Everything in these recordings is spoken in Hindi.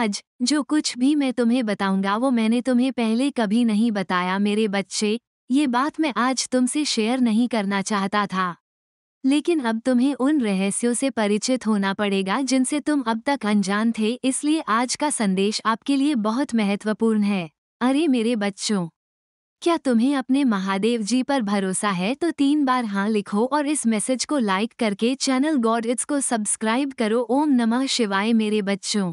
आज जो कुछ भी मैं तुम्हें बताऊंगा वो मैंने तुम्हें पहले कभी नहीं बताया मेरे बच्चे ये बात मैं आज तुमसे शेयर नहीं करना चाहता था लेकिन अब तुम्हें उन रहस्यों से परिचित होना पड़ेगा जिनसे तुम अब तक अनजान थे इसलिए आज का संदेश आपके लिए बहुत महत्वपूर्ण है अरे मेरे बच्चों क्या तुम्हें अपने महादेव जी पर भरोसा है तो तीन बार हाँ लिखो और इस मैसेज को लाइक करके चैनल गॉड इट्स को सब्सक्राइब करो ओम नमः शिवाय मेरे बच्चों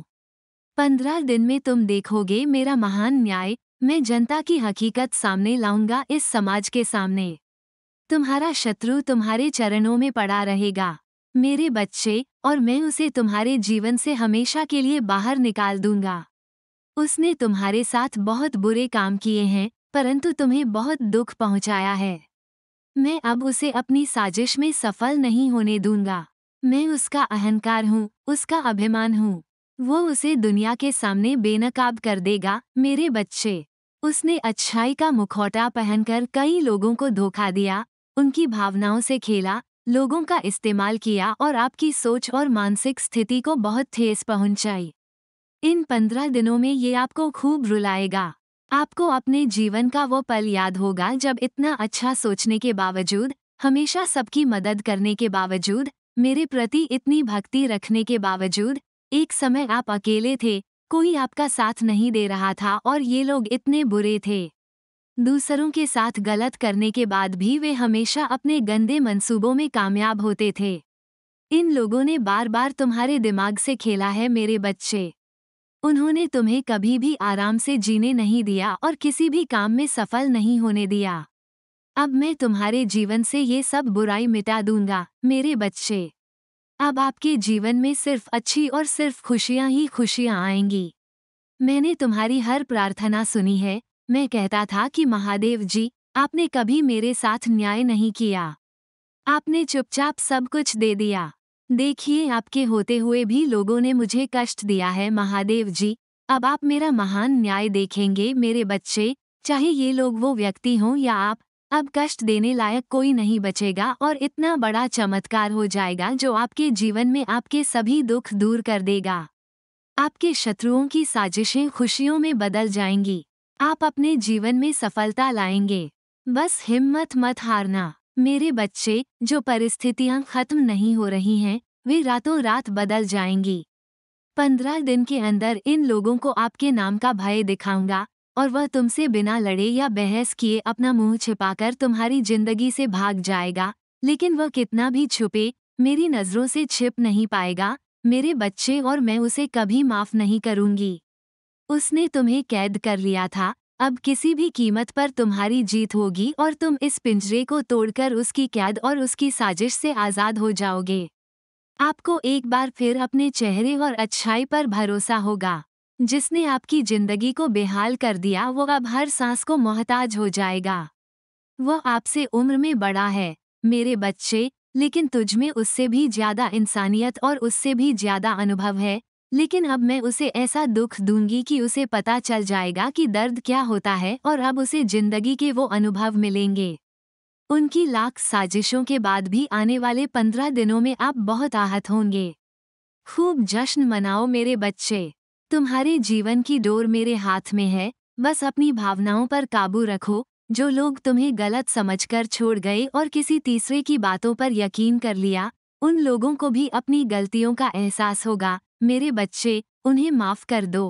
पंद्रह दिन में तुम देखोगे मेरा महान न्याय मैं जनता की हकीकत सामने लाऊंगा इस समाज के सामने तुम्हारा शत्रु तुम्हारे चरणों में पड़ा रहेगा मेरे बच्चे और मैं उसे तुम्हारे जीवन से हमेशा के लिए बाहर निकाल दूंगा उसने तुम्हारे साथ बहुत बुरे काम किए हैं परंतु तुम्हें बहुत दुख पहुंचाया है मैं अब उसे अपनी साजिश में सफल नहीं होने दूंगा मैं उसका अहंकार हूँ उसका अभिमान हूँ वो उसे दुनिया के सामने बेनकाब कर देगा मेरे बच्चे उसने अच्छाई का मुखौटा पहनकर कई लोगों को धोखा दिया उनकी भावनाओं से खेला लोगों का इस्तेमाल किया और आपकी सोच और मानसिक स्थिति को बहुत ठेस पहुंचाई इन पंद्रह दिनों में ये आपको खूब रुलाएगा आपको अपने जीवन का वो पल याद होगा जब इतना अच्छा सोचने के बावजूद हमेशा सबकी मदद करने के बावजूद मेरे प्रति इतनी भक्ति रखने के बावजूद एक समय आप अकेले थे कोई आपका साथ नहीं दे रहा था और ये लोग इतने बुरे थे दूसरों के साथ गलत करने के बाद भी वे हमेशा अपने गंदे मंसूबों में कामयाब होते थे इन लोगों ने बार बार तुम्हारे दिमाग से खेला है मेरे बच्चे उन्होंने तुम्हें कभी भी आराम से जीने नहीं दिया और किसी भी काम में सफल नहीं होने दिया अब मैं तुम्हारे जीवन से ये सब बुराई मिटा दूंगा मेरे बच्चे अब आपके जीवन में सिर्फ अच्छी और सिर्फ खुशियाँ ही खुशियाँ आएंगी मैंने तुम्हारी हर प्रार्थना सुनी है मैं कहता था कि महादेव जी आपने कभी मेरे साथ न्याय नहीं किया आपने चुपचाप सब कुछ दे दिया देखिए आपके होते हुए भी लोगों ने मुझे कष्ट दिया है महादेव जी अब आप मेरा महान न्याय देखेंगे मेरे बच्चे चाहे ये लोग वो व्यक्ति हों या आप अब कष्ट देने लायक कोई नहीं बचेगा और इतना बड़ा चमत्कार हो जाएगा जो आपके जीवन में आपके सभी दुख दूर कर देगा आपके शत्रुओं की साजिशें खुशियों में बदल जाएंगी आप अपने जीवन में सफलता लाएंगे बस हिम्मत मत हारना मेरे बच्चे जो परिस्थितियां खत्म नहीं हो रही हैं वे रातों रात बदल जाएंगी पंद्रह दिन के अंदर इन लोगों को आपके नाम का भय दिखाऊंगा और वह तुमसे बिना लड़े या बहस किए अपना मुंह छिपाकर तुम्हारी जिंदगी से भाग जाएगा लेकिन वह कितना भी छुपे मेरी नज़रों से छिप नहीं पाएगा मेरे बच्चे और मैं उसे कभी माफ नहीं करूंगी उसने तुम्हें कैद कर लिया था अब किसी भी कीमत पर तुम्हारी जीत होगी और तुम इस पिंजरे को तोड़कर उसकी कैद और उसकी साजिश से आज़ाद हो जाओगे आपको एक बार फिर अपने चेहरे और अच्छाई पर भरोसा होगा जिसने आपकी जिंदगी को बेहाल कर दिया वो अब हर सांस को मोहताज हो जाएगा वह आपसे उम्र में बड़ा है मेरे बच्चे लेकिन तुझ में उससे भी ज्यादा इंसानियत और उससे भी ज्यादा अनुभव है लेकिन अब मैं उसे ऐसा दुख दूंगी कि उसे पता चल जाएगा कि दर्द क्या होता है और अब उसे जिंदगी के वो अनुभव मिलेंगे उनकी लाख साजिशों के बाद भी आने वाले पंद्रह दिनों में आप बहुत आहत होंगे खूब जश्न मनाओ मेरे बच्चे तुम्हारे जीवन की डोर मेरे हाथ में है बस अपनी भावनाओं पर काबू रखो जो लोग तुम्हें गलत समझकर छोड़ गए और किसी तीसरे की बातों पर यकीन कर लिया उन लोगों को भी अपनी गलतियों का एहसास होगा मेरे बच्चे उन्हें माफ कर दो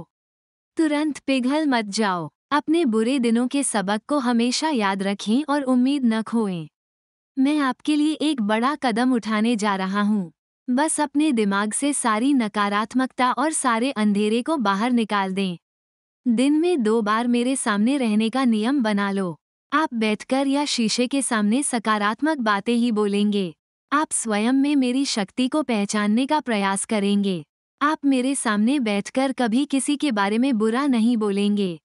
तुरंत पिघल मत जाओ अपने बुरे दिनों के सबक को हमेशा याद रखें और उम्मीद न खोएं मैं आपके लिए एक बड़ा कदम उठाने जा रहा हूँ बस अपने दिमाग से सारी नकारात्मकता और सारे अंधेरे को बाहर निकाल दें दिन में दो बार मेरे सामने रहने का नियम बना लो आप बैठकर या शीशे के सामने सकारात्मक बातें ही बोलेंगे आप स्वयं में मेरी शक्ति को पहचानने का प्रयास करेंगे आप मेरे सामने बैठकर कभी किसी के बारे में बुरा नहीं बोलेंगे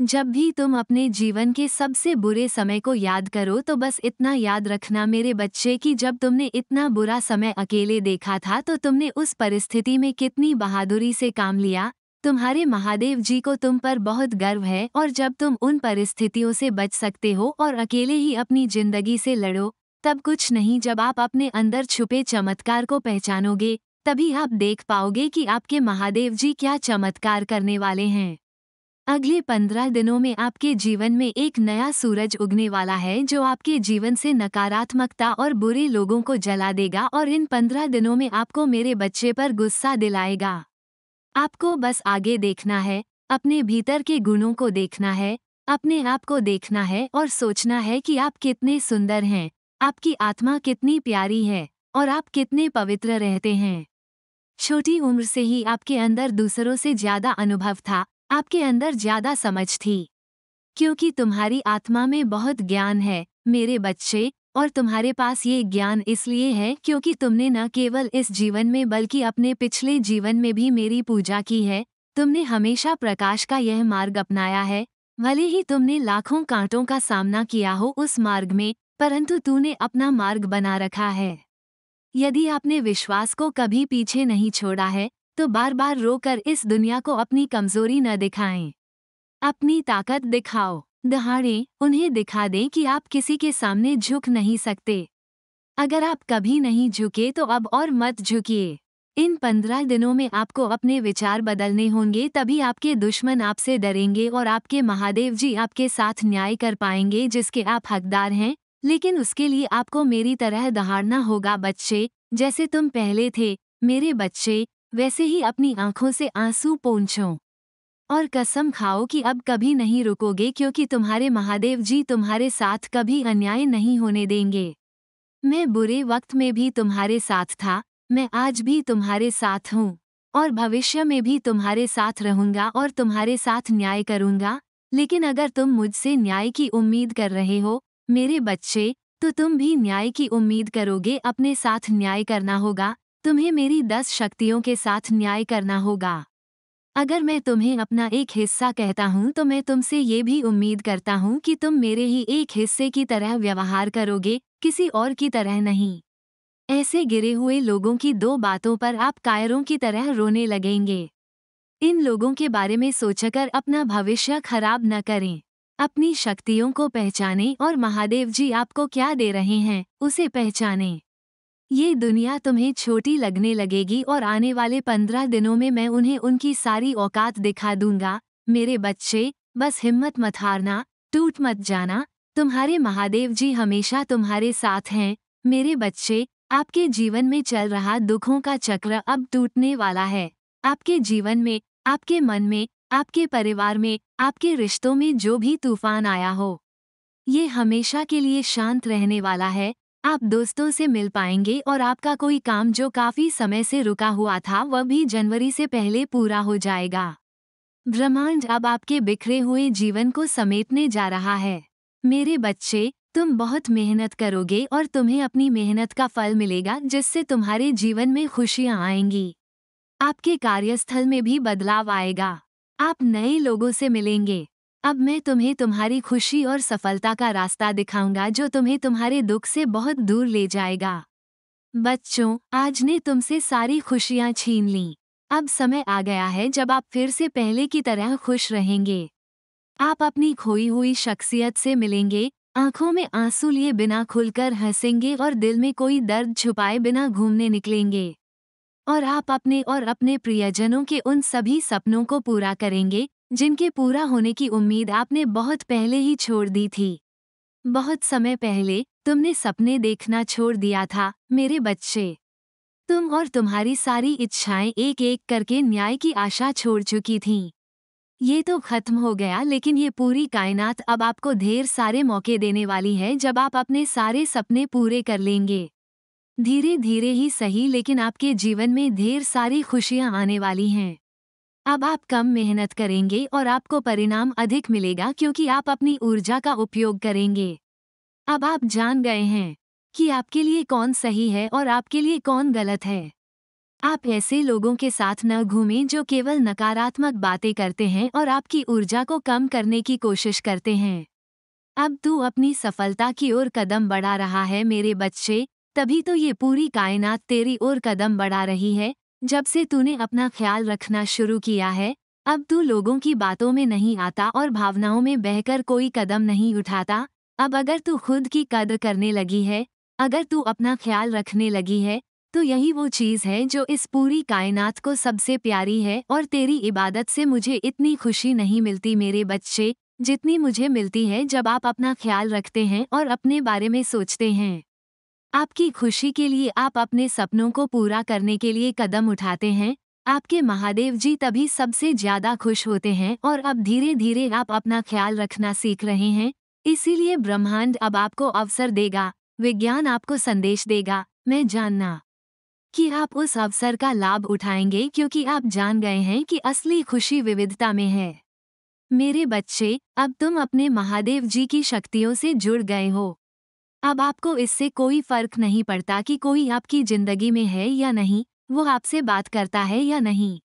जब भी तुम अपने जीवन के सबसे बुरे समय को याद करो तो बस इतना याद रखना मेरे बच्चे कि जब तुमने इतना बुरा समय अकेले देखा था तो तुमने उस परिस्थिति में कितनी बहादुरी से काम लिया तुम्हारे महादेव जी को तुम पर बहुत गर्व है और जब तुम उन परिस्थितियों से बच सकते हो और अकेले ही अपनी जिंदगी से लड़ो तब कुछ नहीं जब आप अपने अंदर छुपे चमत्कार को पहचानोगे तभी आप देख पाओगे कि आपके महादेव जी क्या चमत्कार करने वाले हैं अगले पंद्रह दिनों में आपके जीवन में एक नया सूरज उगने वाला है जो आपके जीवन से नकारात्मकता और बुरे लोगों को जला देगा और इन पंद्रह दिनों में आपको मेरे बच्चे पर गुस्सा दिलाएगा आपको बस आगे देखना है अपने भीतर के गुणों को देखना है अपने आप को देखना है और सोचना है कि आप कितने सुंदर हैं आपकी आत्मा कितनी प्यारी है और आप कितने पवित्र रहते हैं छोटी उम्र से ही आपके अंदर दूसरों से ज्यादा अनुभव था आपके अंदर ज्यादा समझ थी क्योंकि तुम्हारी आत्मा में बहुत ज्ञान है मेरे बच्चे और तुम्हारे पास ये ज्ञान इसलिए है क्योंकि तुमने न केवल इस जीवन में बल्कि अपने पिछले जीवन में भी मेरी पूजा की है तुमने हमेशा प्रकाश का यह मार्ग अपनाया है भले ही तुमने लाखों कांटों का सामना किया हो उस मार्ग में परंतु तूने अपना मार्ग बना रखा है यदि आपने विश्वास को कभी पीछे नहीं छोड़ा है तो बार बार रोकर इस दुनिया को अपनी कमजोरी न दिखाएं अपनी ताकत दिखाओ दहाड़े उन्हें दिखा दें कि आप किसी के सामने झुक नहीं सकते अगर आप कभी नहीं झुके तो अब और मत झुकिए इन पंद्रह दिनों में आपको अपने विचार बदलने होंगे तभी आपके दुश्मन आपसे डरेंगे और आपके महादेव जी आपके साथ न्याय कर पाएंगे जिसके आप हकदार हैं लेकिन उसके लिए आपको मेरी तरह दहाड़ना होगा बच्चे जैसे तुम पहले थे मेरे बच्चे वैसे ही अपनी आंखों से आंसू पोंछो और कसम खाओ कि अब कभी नहीं रुकोगे क्योंकि तुम्हारे महादेव जी तुम्हारे साथ कभी अन्याय नहीं होने देंगे मैं बुरे वक्त में भी तुम्हारे साथ था मैं आज भी तुम्हारे साथ हूँ और भविष्य में भी तुम्हारे साथ रहूंगा और तुम्हारे साथ न्याय करूंगा लेकिन अगर तुम मुझसे न्याय की उम्मीद कर रहे हो मेरे बच्चे तो तुम भी न्याय की उम्मीद करोगे अपने साथ न्याय करना होगा तुम्हें मेरी दस शक्तियों के साथ न्याय करना होगा अगर मैं तुम्हें अपना एक हिस्सा कहता हूँ तो मैं तुमसे ये भी उम्मीद करता हूँ कि तुम मेरे ही एक हिस्से की तरह व्यवहार करोगे किसी और की तरह नहीं ऐसे गिरे हुए लोगों की दो बातों पर आप कायरों की तरह रोने लगेंगे इन लोगों के बारे में सोचकर अपना भविष्य खराब न करें अपनी शक्तियों को पहचानें और महादेव जी आपको क्या दे रहे हैं उसे पहचानें ये दुनिया तुम्हें छोटी लगने लगेगी और आने वाले पंद्रह दिनों में मैं उन्हें उनकी सारी औकात दिखा दूंगा मेरे बच्चे बस हिम्मत मत हारना टूट मत जाना तुम्हारे महादेव जी हमेशा तुम्हारे साथ हैं मेरे बच्चे आपके जीवन में चल रहा दुखों का चक्र अब टूटने वाला है आपके जीवन में आपके मन में आपके परिवार में आपके रिश्तों में जो भी तूफान आया हो ये हमेशा के लिए शांत रहने वाला है आप दोस्तों से मिल पाएंगे और आपका कोई काम जो काफी समय से रुका हुआ था वह भी जनवरी से पहले पूरा हो जाएगा ब्रह्मांड अब आपके बिखरे हुए जीवन को समेटने जा रहा है मेरे बच्चे तुम बहुत मेहनत करोगे और तुम्हें अपनी मेहनत का फल मिलेगा जिससे तुम्हारे जीवन में खुशियां आएंगी आपके कार्यस्थल में भी बदलाव आएगा आप नए लोगों से मिलेंगे अब मैं तुम्हें तुम्हारी खुशी और सफलता का रास्ता दिखाऊंगा जो तुम्हें तुम्हारे दुख से बहुत दूर ले जाएगा बच्चों आज ने तुमसे सारी खुशियाँ छीन लीं अब समय आ गया है जब आप फिर से पहले की तरह खुश रहेंगे आप अपनी खोई हुई शख्सियत से मिलेंगे आंखों में आंसू लिए बिना खुलकर हंसेंगे और दिल में कोई दर्द छुपाए बिना घूमने निकलेंगे और आप अपने और अपने प्रियजनों के उन सभी सपनों को पूरा करेंगे जिनके पूरा होने की उम्मीद आपने बहुत पहले ही छोड़ दी थी बहुत समय पहले तुमने सपने देखना छोड़ दिया था मेरे बच्चे तुम और तुम्हारी सारी इच्छाएं एक एक करके न्याय की आशा छोड़ चुकी थीं ये तो खत्म हो गया लेकिन ये पूरी कायनात अब आपको ढेर सारे मौके देने वाली है जब आप अपने सारे सपने पूरे कर लेंगे धीरे धीरे ही सही लेकिन आपके जीवन में ढेर सारी खुशियां आने वाली हैं अब आप कम मेहनत करेंगे और आपको परिणाम अधिक मिलेगा क्योंकि आप अपनी ऊर्जा का उपयोग करेंगे अब आप जान गए हैं कि आपके लिए कौन सही है और आपके लिए कौन गलत है आप ऐसे लोगों के साथ न घूमें जो केवल नकारात्मक बातें करते हैं और आपकी ऊर्जा को कम करने की कोशिश करते हैं अब तू अपनी सफलता की ओर कदम बढ़ा रहा है मेरे बच्चे तभी तो ये पूरी कायनात तेरी ओर कदम बढ़ा रही है जब से तूने अपना ख्याल रखना शुरू किया है अब तू लोगों की बातों में नहीं आता और भावनाओं में बहकर कोई कदम नहीं उठाता अब अगर तू खुद की कद करने लगी है अगर तू अपना ख्याल रखने लगी है तो यही वो चीज़ है जो इस पूरी कायनात को सबसे प्यारी है और तेरी इबादत से मुझे इतनी खुशी नहीं मिलती मेरे बच्चे जितनी मुझे मिलती है जब आप अपना ख्याल रखते हैं और अपने बारे में सोचते हैं आपकी खुशी के लिए आप अपने सपनों को पूरा करने के लिए कदम उठाते हैं आपके महादेव जी तभी सबसे ज्यादा खुश होते हैं और अब धीरे धीरे आप अपना ख्याल रखना सीख रहे हैं इसीलिए ब्रह्मांड अब आपको अवसर देगा विज्ञान आपको संदेश देगा मैं जानना कि आप उस अवसर का लाभ उठाएंगे क्योंकि आप जान गए हैं कि असली खुशी विविधता में है मेरे बच्चे अब तुम अपने महादेव जी की शक्तियों से जुड़ गए हो अब आपको इससे कोई फर्क नहीं पड़ता कि कोई आपकी जिंदगी में है या नहीं वो आपसे बात करता है या नहीं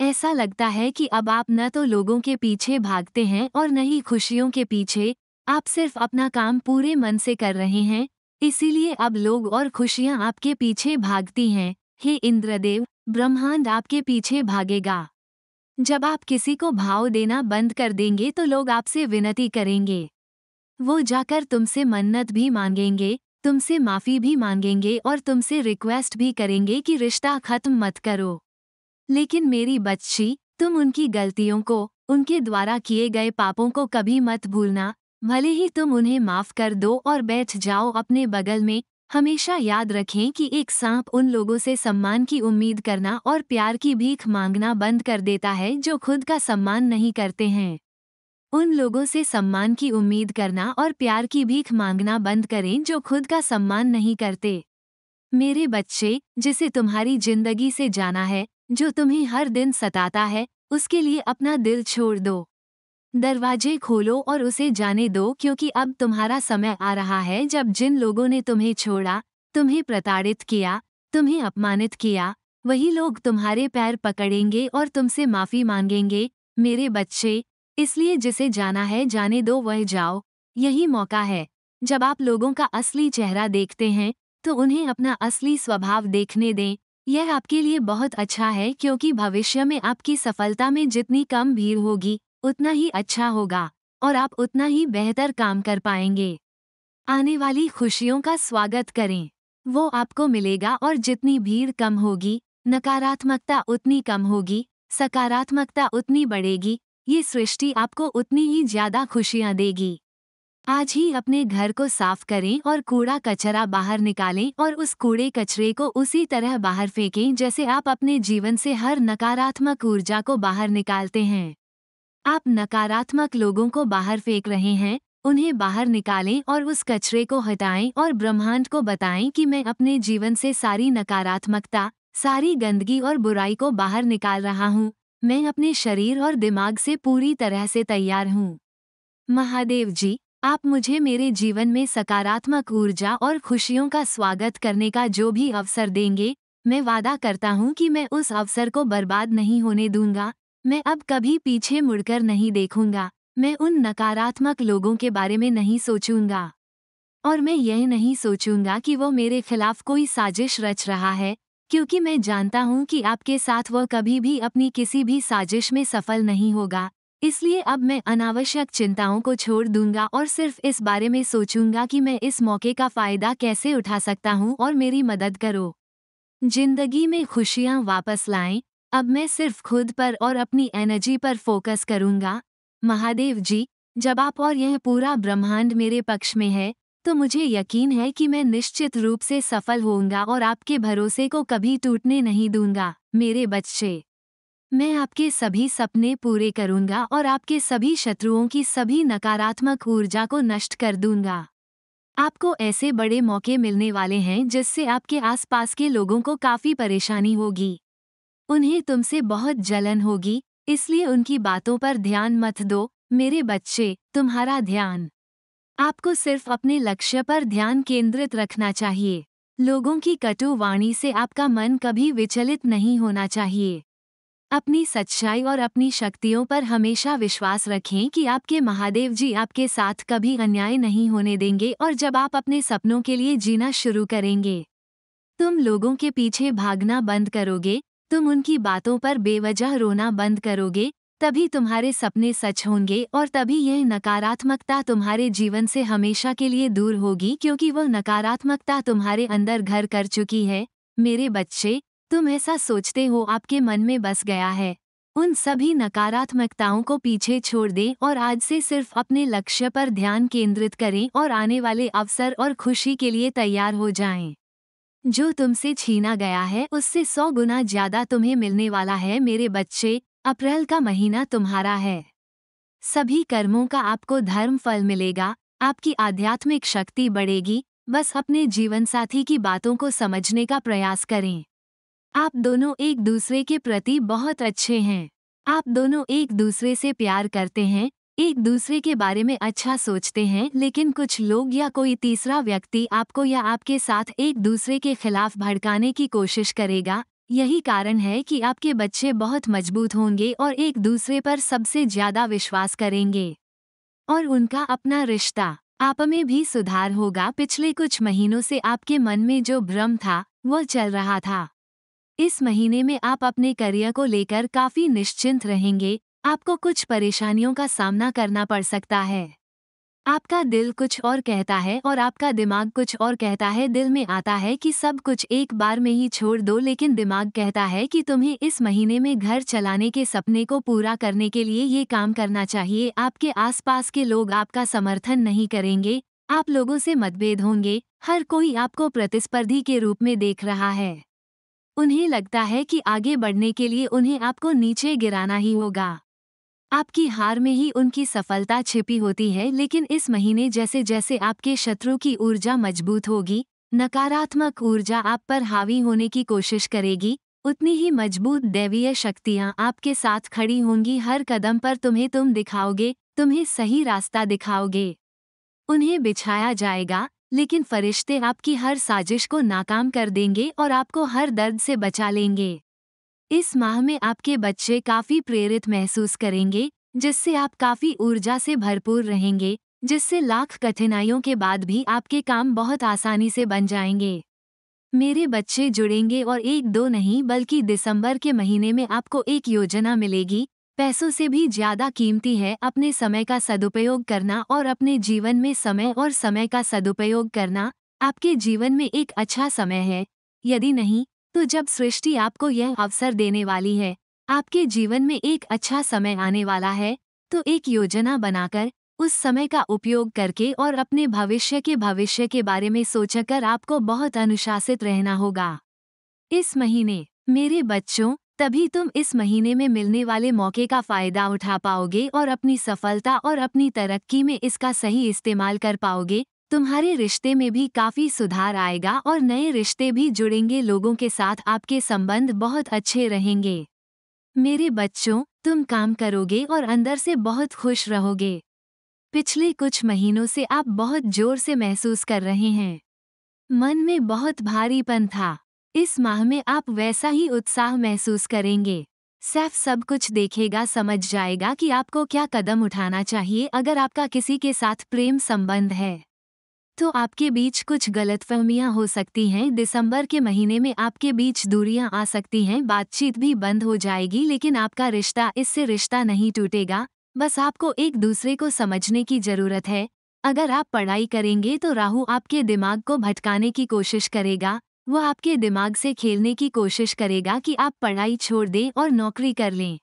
ऐसा लगता है कि अब आप न तो लोगों के पीछे भागते हैं और न ही खुशियों के पीछे आप सिर्फ अपना काम पूरे मन से कर रहे हैं इसीलिए अब लोग और खुशियां आपके पीछे भागती हैं हे इंद्रदेव ब्रह्मांड आपके पीछे भागेगा जब आप किसी को भाव देना बंद कर देंगे तो लोग आपसे विनती करेंगे वो जाकर तुमसे मन्नत भी मांगेंगे तुमसे माफ़ी भी मांगेंगे और तुमसे रिक्वेस्ट भी करेंगे कि रिश्ता खत्म मत करो लेकिन मेरी बच्ची तुम उनकी गलतियों को उनके द्वारा किए गए पापों को कभी मत भूलना भले ही तुम उन्हें माफ़ कर दो और बैठ जाओ अपने बगल में हमेशा याद रखें कि एक सांप उन लोगों से सम्मान की उम्मीद करना और प्यार की भीख मांगना बंद कर देता है जो खुद का सम्मान नहीं करते हैं उन लोगों से सम्मान की उम्मीद करना और प्यार की भीख मांगना बंद करें जो खुद का सम्मान नहीं करते मेरे बच्चे जिसे तुम्हारी जिंदगी से जाना है जो तुम्हें हर दिन सताता है उसके लिए अपना दिल छोड़ दो दरवाजे खोलो और उसे जाने दो क्योंकि अब तुम्हारा समय आ रहा है जब जिन लोगों ने तुम्हें छोड़ा तुम्हें प्रताड़ित किया तुम्हें अपमानित किया वही लोग तुम्हारे पैर पकड़ेंगे और तुमसे माफ़ी मांगेंगे मेरे बच्चे इसलिए जिसे जाना है जाने दो वह जाओ यही मौका है जब आप लोगों का असली चेहरा देखते हैं तो उन्हें अपना असली स्वभाव देखने दें यह आपके लिए बहुत अच्छा है क्योंकि भविष्य में आपकी सफलता में जितनी कम भीड़ होगी उतना ही अच्छा होगा और आप उतना ही बेहतर काम कर पाएंगे आने वाली खुशियों का स्वागत करें वो आपको मिलेगा और जितनी भीड़ कम होगी नकारात्मकता उतनी कम होगी सकारात्मकता उतनी बढ़ेगी ये सृष्टि आपको उतनी ही ज्यादा खुशियाँ देगी आज ही अपने घर को साफ करें और कूड़ा कचरा बाहर निकालें और उस कूड़े कचरे को उसी तरह बाहर फेंकें जैसे आप अपने जीवन से हर नकारात्मक ऊर्जा को बाहर निकालते हैं आप नकारात्मक लोगों को बाहर फेंक रहे हैं उन्हें बाहर निकालें और उस कचरे को हटाएं और ब्रह्मांड को बताएं कि मैं अपने जीवन से सारी नकारात्मकता सारी गंदगी और बुराई को बाहर निकाल रहा हूँ मैं अपने शरीर और दिमाग से पूरी तरह से तैयार हूँ महादेव जी आप मुझे मेरे जीवन में सकारात्मक ऊर्जा और खुशियों का स्वागत करने का जो भी अवसर देंगे मैं वादा करता हूँ कि मैं उस अवसर को बर्बाद नहीं होने दूंगा मैं अब कभी पीछे मुड़कर नहीं देखूंगा मैं उन नकारात्मक लोगों के बारे में नहीं सोचूंगा और मैं यह नहीं सोचूंगा कि वो मेरे खिलाफ कोई साजिश रच रहा है क्योंकि मैं जानता हूं कि आपके साथ वह कभी भी अपनी किसी भी साजिश में सफल नहीं होगा इसलिए अब मैं अनावश्यक चिंताओं को छोड़ दूंगा और सिर्फ इस बारे में सोचूंगा कि मैं इस मौके का फ़ायदा कैसे उठा सकता हूं और मेरी मदद करो जिंदगी में खुशियां वापस लाएं अब मैं सिर्फ खुद पर और अपनी एनर्जी पर फोकस करूंगा महादेव जी जब आप और यह पूरा ब्रह्मांड मेरे पक्ष में है तो मुझे यकीन है कि मैं निश्चित रूप से सफल होऊंगा और आपके भरोसे को कभी टूटने नहीं दूंगा मेरे बच्चे मैं आपके सभी सपने पूरे करूंगा और आपके सभी शत्रुओं की सभी नकारात्मक ऊर्जा को नष्ट कर दूंगा आपको ऐसे बड़े मौके मिलने वाले हैं जिससे आपके आसपास के लोगों को काफ़ी परेशानी होगी उन्हें तुमसे बहुत जलन होगी इसलिए उनकी बातों पर ध्यान मत दो मेरे बच्चे तुम्हारा ध्यान आपको सिर्फ अपने लक्ष्य पर ध्यान केंद्रित रखना चाहिए लोगों की कटु वाणी से आपका मन कभी विचलित नहीं होना चाहिए अपनी सच्चाई और अपनी शक्तियों पर हमेशा विश्वास रखें कि आपके महादेव जी आपके साथ कभी अन्याय नहीं होने देंगे और जब आप अपने सपनों के लिए जीना शुरू करेंगे तुम लोगों के पीछे भागना बंद करोगे तुम उनकी बातों पर बेवजह रोना बंद करोगे तभी तुम्हारे सपने सच होंगे और तभी यह नकारात्मकता तुम्हारे जीवन से हमेशा के लिए दूर होगी क्योंकि वह नकारात्मकता तुम्हारे अंदर घर कर चुकी है मेरे बच्चे तुम ऐसा सोचते हो आपके मन में बस गया है उन सभी नकारात्मकताओं को पीछे छोड़ दें और आज से सिर्फ अपने लक्ष्य पर ध्यान केंद्रित करें और आने वाले अवसर और खुशी के लिए तैयार हो जाएं। जो तुमसे छीना गया है उससे सौ गुना ज्यादा तुम्हें मिलने वाला है मेरे बच्चे अप्रैल का महीना तुम्हारा है सभी कर्मों का आपको धर्म फल मिलेगा आपकी आध्यात्मिक शक्ति बढ़ेगी बस अपने जीवनसाथी की बातों को समझने का प्रयास करें आप दोनों एक दूसरे के प्रति बहुत अच्छे हैं आप दोनों एक दूसरे से प्यार करते हैं एक दूसरे के बारे में अच्छा सोचते हैं लेकिन कुछ लोग या कोई तीसरा व्यक्ति आपको या आपके साथ एक दूसरे के खिलाफ भड़काने की कोशिश करेगा यही कारण है कि आपके बच्चे बहुत मजबूत होंगे और एक दूसरे पर सबसे ज्यादा विश्वास करेंगे और उनका अपना रिश्ता आप में भी सुधार होगा पिछले कुछ महीनों से आपके मन में जो भ्रम था वह चल रहा था इस महीने में आप अपने करियर को लेकर काफी निश्चिंत रहेंगे आपको कुछ परेशानियों का सामना करना पड़ सकता है आपका दिल कुछ और कहता है और आपका दिमाग कुछ और कहता है दिल में आता है कि सब कुछ एक बार में ही छोड़ दो लेकिन दिमाग कहता है कि तुम्हें इस महीने में घर चलाने के सपने को पूरा करने के लिए ये काम करना चाहिए आपके आसपास के लोग आपका समर्थन नहीं करेंगे आप लोगों से मतभेद होंगे हर कोई आपको प्रतिस्पर्धी के रूप में देख रहा है उन्हें लगता है कि आगे बढ़ने के लिए उन्हें आपको नीचे गिराना ही होगा आपकी हार में ही उनकी सफलता छिपी होती है लेकिन इस महीने जैसे जैसे आपके शत्रु की ऊर्जा मजबूत होगी नकारात्मक ऊर्जा आप पर हावी होने की कोशिश करेगी उतनी ही मजबूत दैवीय शक्तियाँ आपके साथ खड़ी होंगी हर कदम पर तुम्हें तुम दिखाओगे तुम्हें सही रास्ता दिखाओगे उन्हें बिछाया जाएगा लेकिन फरिश्ते आपकी हर साजिश को नाकाम कर देंगे और आपको हर दर्द से बचा लेंगे इस माह में आपके बच्चे काफ़ी प्रेरित महसूस करेंगे जिससे आप काफ़ी ऊर्जा से भरपूर रहेंगे जिससे लाख कठिनाइयों के बाद भी आपके काम बहुत आसानी से बन जाएंगे मेरे बच्चे जुड़ेंगे और एक दो नहीं बल्कि दिसंबर के महीने में आपको एक योजना मिलेगी पैसों से भी ज्यादा कीमती है अपने समय का सदुपयोग करना और अपने जीवन में समय और समय का सदुपयोग करना आपके जीवन में एक अच्छा समय है यदि नहीं तो जब सृष्टि आपको यह अवसर देने वाली है आपके जीवन में एक अच्छा समय आने वाला है तो एक योजना बनाकर उस समय का उपयोग करके और अपने भविष्य के भविष्य के बारे में सोचकर आपको बहुत अनुशासित रहना होगा इस महीने मेरे बच्चों तभी तुम इस महीने में मिलने वाले मौके का फायदा उठा पाओगे और अपनी सफलता और अपनी तरक्की में इसका सही इस्तेमाल कर पाओगे तुम्हारे रिश्ते में भी काफ़ी सुधार आएगा और नए रिश्ते भी जुड़ेंगे लोगों के साथ आपके संबंध बहुत अच्छे रहेंगे मेरे बच्चों तुम काम करोगे और अंदर से बहुत खुश रहोगे पिछले कुछ महीनों से आप बहुत जोर से महसूस कर रहे हैं मन में बहुत भारीपन था इस माह में आप वैसा ही उत्साह महसूस करेंगे सैफ सब कुछ देखेगा समझ जाएगा कि आपको क्या कदम उठाना चाहिए अगर आपका किसी के साथ प्रेम संबंध है तो आपके बीच कुछ गलतफहमियां हो सकती हैं दिसंबर के महीने में आपके बीच दूरियां आ सकती हैं बातचीत भी बंद हो जाएगी लेकिन आपका रिश्ता इससे रिश्ता नहीं टूटेगा बस आपको एक दूसरे को समझने की जरूरत है अगर आप पढ़ाई करेंगे तो राहु आपके दिमाग को भटकाने की कोशिश करेगा वो आपके दिमाग से खेलने की कोशिश करेगा कि आप पढ़ाई छोड़ दें और नौकरी कर लें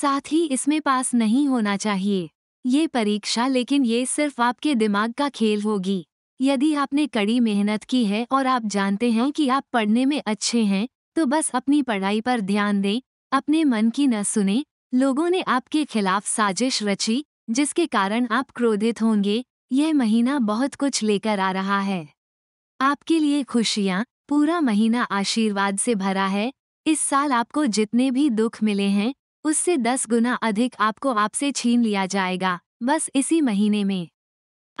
साथ ही इसमें पास नहीं होना चाहिए ये परीक्षा लेकिन ये सिर्फ आपके दिमाग का खेल होगी यदि आपने कड़ी मेहनत की है और आप जानते हैं कि आप पढ़ने में अच्छे हैं तो बस अपनी पढ़ाई पर ध्यान दें अपने मन की न सुने लोगों ने आपके खिलाफ साजिश रची जिसके कारण आप क्रोधित होंगे यह महीना बहुत कुछ लेकर आ रहा है आपके लिए खुशियाँ पूरा महीना आशीर्वाद से भरा है इस साल आपको जितने भी दुख मिले हैं उससे दस गुना अधिक आपको आपसे छीन लिया जाएगा बस इसी महीने में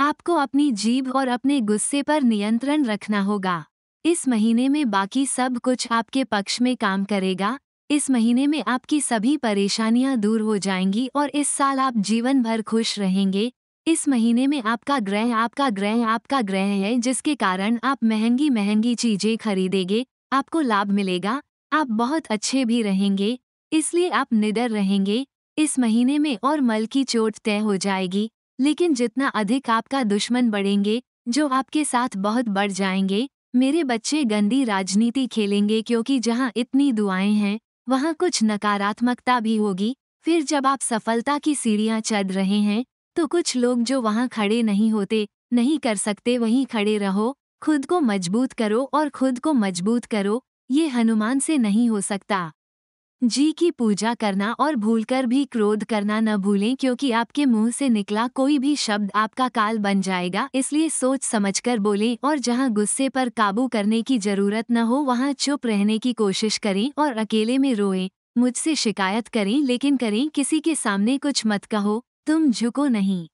आपको अपनी जीभ और अपने गुस्से पर नियंत्रण रखना होगा इस महीने में बाकी सब कुछ आपके पक्ष में काम करेगा इस महीने में आपकी सभी परेशानियां दूर हो जाएंगी और इस साल आप जीवन भर खुश रहेंगे इस महीने में आपका ग्रह आपका ग्रह आपका ग्रह है जिसके कारण आप महंगी महंगी चीजें खरीदेंगे आपको लाभ मिलेगा आप बहुत अच्छे भी रहेंगे इसलिए आप निडर रहेंगे इस महीने में और मल की चोट तय हो जाएगी लेकिन जितना अधिक आपका दुश्मन बढ़ेंगे जो आपके साथ बहुत बढ़ जाएंगे मेरे बच्चे गंदी राजनीति खेलेंगे क्योंकि जहां इतनी दुआएं हैं वहां कुछ नकारात्मकता भी होगी फिर जब आप सफलता की सीढ़ियां चढ़ रहे हैं तो कुछ लोग जो वहां खड़े नहीं होते नहीं कर सकते वहीं खड़े रहो खुद को मजबूत करो और खुद को मजबूत करो ये हनुमान से नहीं हो सकता जी की पूजा करना और भूलकर भी क्रोध करना न भूलें क्योंकि आपके मुंह से निकला कोई भी शब्द आपका काल बन जाएगा इसलिए सोच समझकर बोलें और जहां गुस्से पर काबू करने की जरूरत न हो वहां चुप रहने की कोशिश करें और अकेले में रोएं मुझसे शिकायत करें लेकिन करें किसी के सामने कुछ मत कहो तुम झुको नहीं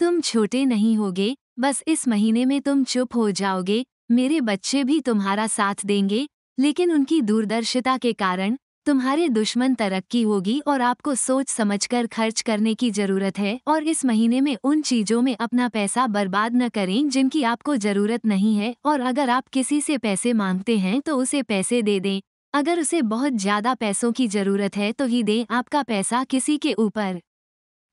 तुम छोटे नहीं होगे बस इस महीने में तुम चुप हो जाओगे मेरे बच्चे भी तुम्हारा साथ देंगे लेकिन उनकी दूरदर्शिता के कारण तुम्हारे दुश्मन तरक्की होगी और आपको सोच समझकर खर्च करने की जरूरत है और इस महीने में उन चीजों में अपना पैसा बर्बाद न करें जिनकी आपको जरूरत नहीं है और अगर आप किसी से पैसे मांगते हैं तो उसे पैसे दे दें अगर उसे बहुत ज्यादा पैसों की जरूरत है तो ही दें आपका पैसा किसी के ऊपर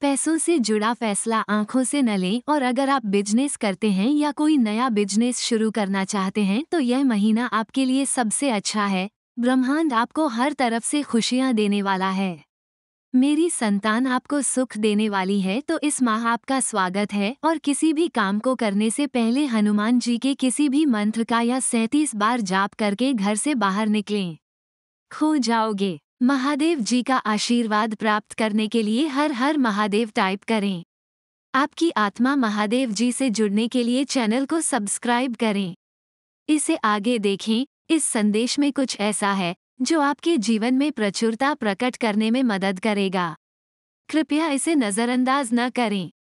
पैसों से जुड़ा फैसला आंखों से न लें और अगर आप बिजनेस करते हैं या कोई नया बिजनेस शुरू करना चाहते हैं तो यह महीना आपके लिए सबसे अच्छा है ब्रह्मांड आपको हर तरफ से खुशियां देने वाला है मेरी संतान आपको सुख देने वाली है तो इस माह आपका स्वागत है और किसी भी काम को करने से पहले हनुमान जी के किसी भी मंत्र का या सैंतीस बार जाप करके घर से बाहर निकलें खो जाओगे महादेव जी का आशीर्वाद प्राप्त करने के लिए हर हर महादेव टाइप करें आपकी आत्मा महादेव जी से जुड़ने के लिए चैनल को सब्सक्राइब करें इसे आगे देखें इस संदेश में कुछ ऐसा है जो आपके जीवन में प्रचुरता प्रकट करने में मदद करेगा कृपया इसे नज़रअंदाज न करें